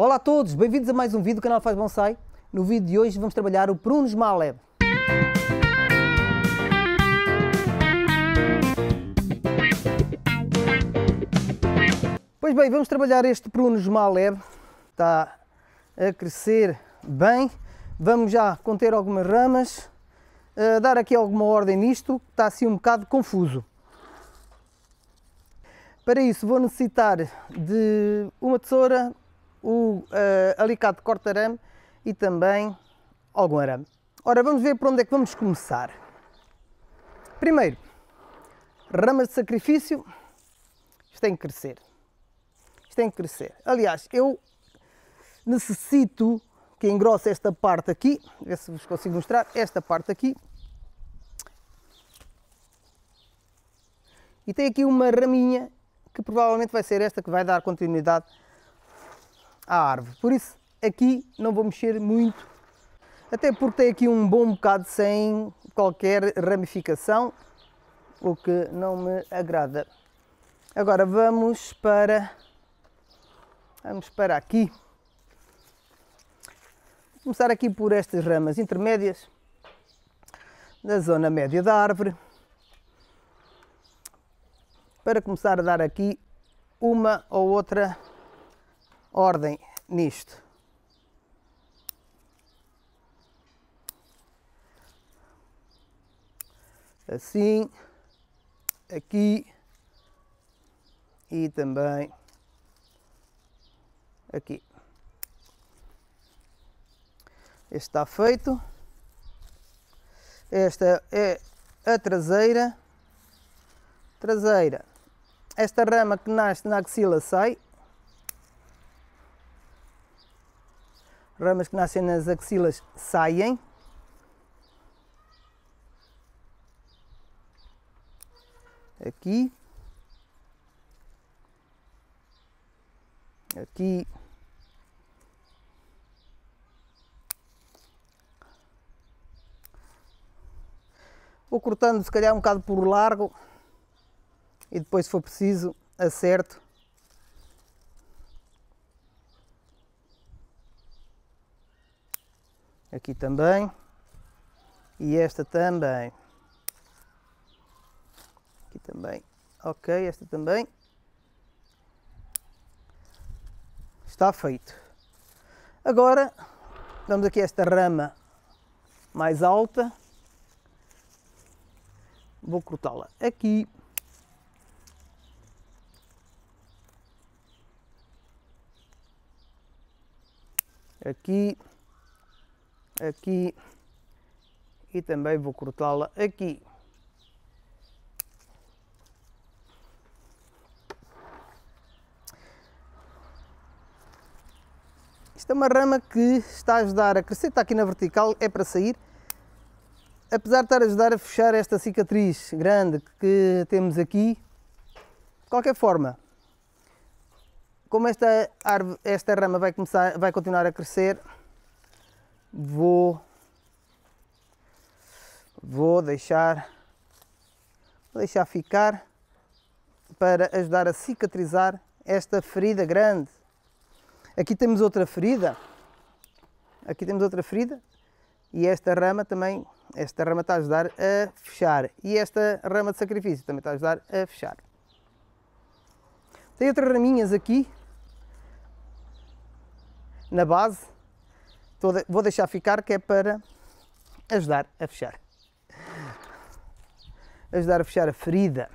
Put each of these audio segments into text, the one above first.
Olá a todos, bem-vindos a mais um vídeo do canal Faz Bonsai. No vídeo de hoje vamos trabalhar o Prunus Maleb. Pois bem, vamos trabalhar este Prunus Maleb. Está a crescer bem. Vamos já conter algumas ramas, eh, dar aqui alguma ordem nisto, que está assim um bocado confuso. Para isso vou necessitar de uma tesoura, o uh, alicate corta-arame e também algum arame. Ora, vamos ver por onde é que vamos começar. Primeiro, ramas de sacrifício, isto tem que crescer. Isto tem que crescer. Aliás, eu necessito que engrosse esta parte aqui, ver se vos consigo mostrar, esta parte aqui. E tem aqui uma raminha que provavelmente vai ser esta que vai dar continuidade à árvore. Por isso, aqui não vou mexer muito, até porque tem aqui um bom bocado sem qualquer ramificação, o que não me agrada. Agora vamos para vamos para aqui. Vou começar aqui por estas ramas intermédias da zona média da árvore. Para começar a dar aqui uma ou outra ordem nisto. Assim, aqui e também aqui. Este está feito. Esta é a traseira. Traseira. Esta rama que nasce na axila sai. ramas que nascem nas axilas saem. Aqui. Aqui. Vou cortando se calhar um bocado por largo e depois se for preciso acerto Aqui também. E esta também. Aqui também. Ok, esta também. Está feito. Agora, vamos aqui a esta rama mais alta. Vou cortá-la aqui. Aqui aqui e também vou cortá-la aqui. Isto é uma rama que está a ajudar a crescer, está aqui na vertical, é para sair. Apesar de estar a ajudar a fechar esta cicatriz grande que temos aqui, de qualquer forma, como esta, árvore, esta rama vai, começar, vai continuar a crescer, vou vou deixar vou deixar ficar para ajudar a cicatrizar esta ferida grande. Aqui temos outra ferida. Aqui temos outra ferida e esta rama também, esta rama está a ajudar a fechar e esta rama de sacrifício também está a ajudar a fechar. Tem outras raminhas aqui na base Vou deixar ficar que é para ajudar a fechar. Ajudar a fechar a ferida.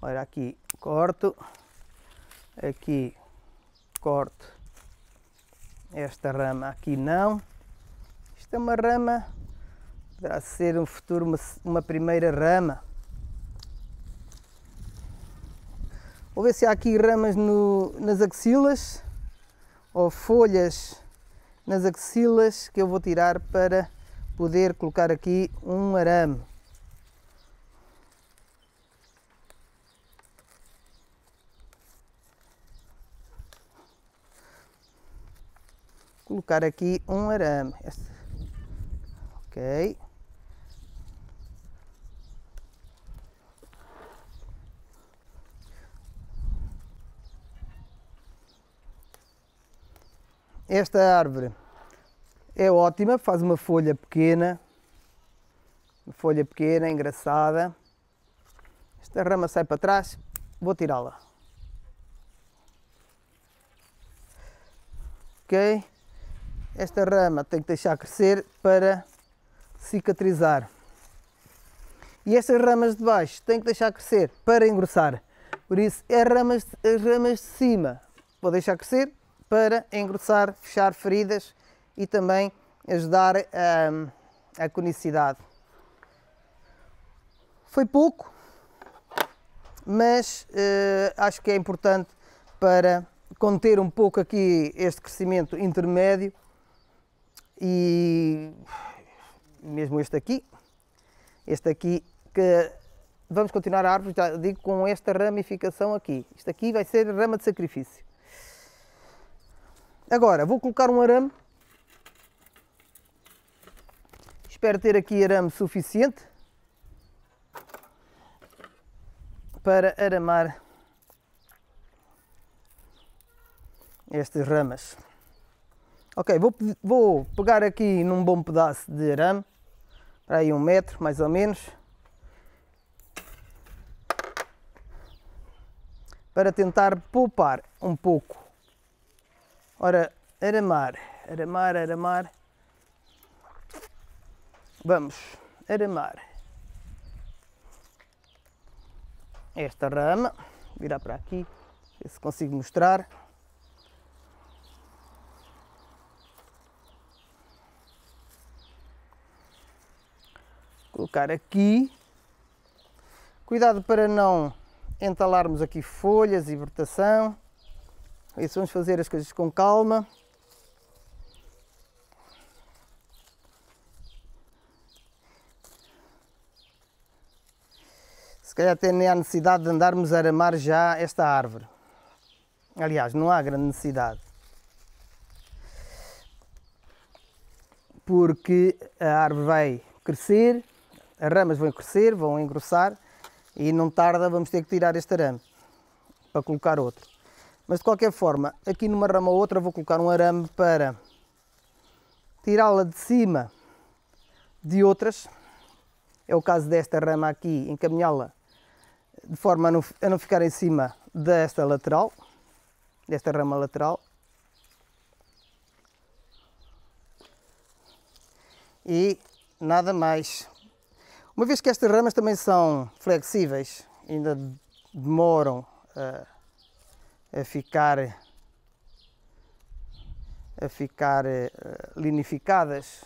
Olha aqui, corto. Aqui, corto. Esta rama aqui não. Isto é uma rama, poderá ser um futuro uma, uma primeira rama Vou ver se há aqui ramas no, nas axilas ou folhas nas axilas que eu vou tirar para poder colocar aqui um arame. Colocar aqui um arame. Ok. Esta árvore é ótima, faz uma folha pequena, uma folha pequena, engraçada. Esta rama sai para trás, vou tirá-la. Ok? Esta rama tem que deixar crescer para cicatrizar. E estas ramas de baixo tem que deixar crescer para engrossar. Por isso, é ramas, as ramas de cima vou deixar crescer para engrossar, fechar feridas e também ajudar hum, a conicidade. Foi pouco, mas uh, acho que é importante para conter um pouco aqui este crescimento intermédio e mesmo este aqui, este aqui que vamos continuar a árvore, já digo, com esta ramificação aqui. Isto aqui vai ser rama de sacrifício. Agora, vou colocar um arame. Espero ter aqui arame suficiente para aramar estas ramas. Ok, vou, vou pegar aqui num bom pedaço de arame, para aí um metro mais ou menos, para tentar poupar um pouco Ora, aramar, aramar, aramar. Vamos aramar esta rama, virar para aqui, ver se consigo mostrar. Colocar aqui. Cuidado para não entalarmos aqui folhas e vertação. Isso vamos fazer as coisas com calma. Se calhar até nem há necessidade de andarmos a aramar já esta árvore. Aliás, não há grande necessidade. Porque a árvore vai crescer, as ramas vão crescer, vão engrossar e não tarda vamos ter que tirar este arame para colocar outro. Mas de qualquer forma, aqui numa rama ou outra vou colocar um arame para tirá-la de cima de outras. É o caso desta rama aqui, encaminhá-la de forma a não, a não ficar em cima desta lateral, desta rama lateral. E nada mais. Uma vez que estas ramas também são flexíveis, ainda demoram a eh, a ficar a ficar eh, linificadas.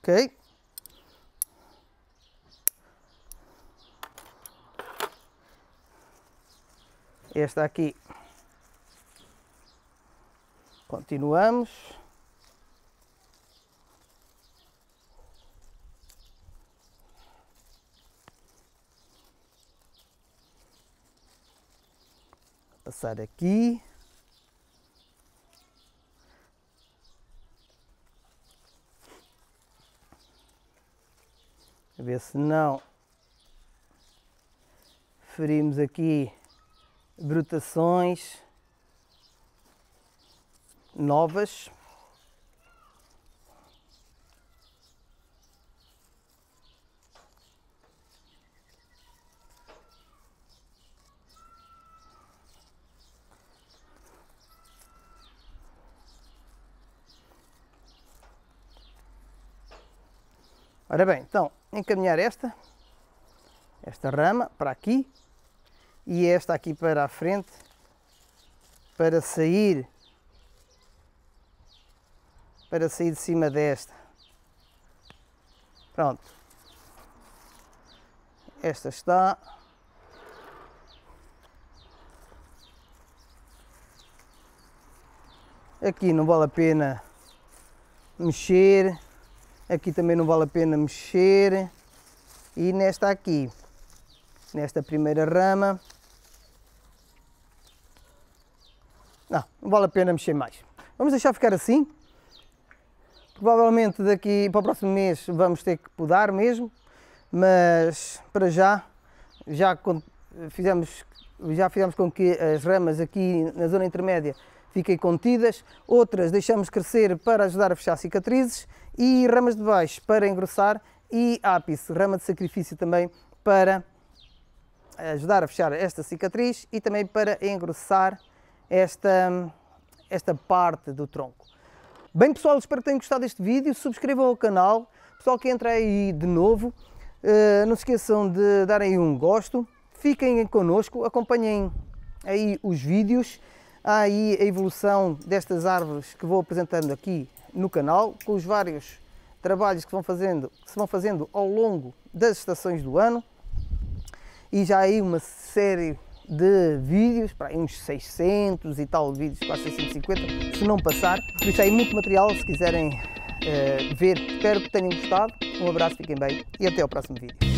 Ok? Esta aqui. Continuamos. Passar aqui. A ver se não ferimos aqui brotações novas. Ora bem, então, encaminhar esta, esta rama para aqui e esta aqui para a frente para sair para sair de cima desta. Pronto. Esta está. Aqui não vale a pena mexer. Aqui também não vale a pena mexer. E nesta aqui, nesta primeira rama, não, não vale a pena mexer mais. Vamos deixar ficar assim. Provavelmente daqui para o próximo mês vamos ter que podar mesmo, mas para já, já fizemos, já fizemos com que as ramas aqui na zona intermédia fiquem contidas, outras deixamos crescer para ajudar a fechar cicatrizes e ramas de baixo para engrossar e ápice, rama de sacrifício também para ajudar a fechar esta cicatriz e também para engrossar esta, esta parte do tronco. Bem pessoal, espero que tenham gostado deste vídeo, subscrevam o canal, pessoal que entra aí de novo, eh, não se esqueçam de darem um gosto, fiquem connosco, acompanhem aí os vídeos Há aí a evolução destas árvores que vou apresentando aqui no canal, com os vários trabalhos que, vão fazendo, que se vão fazendo ao longo das estações do ano. E já há aí uma série de vídeos, para aí uns 600 e tal vídeos, quase 650, se não passar. Por isso aí muito material, se quiserem uh, ver. Espero que tenham gostado. Um abraço, fiquem bem e até ao próximo vídeo.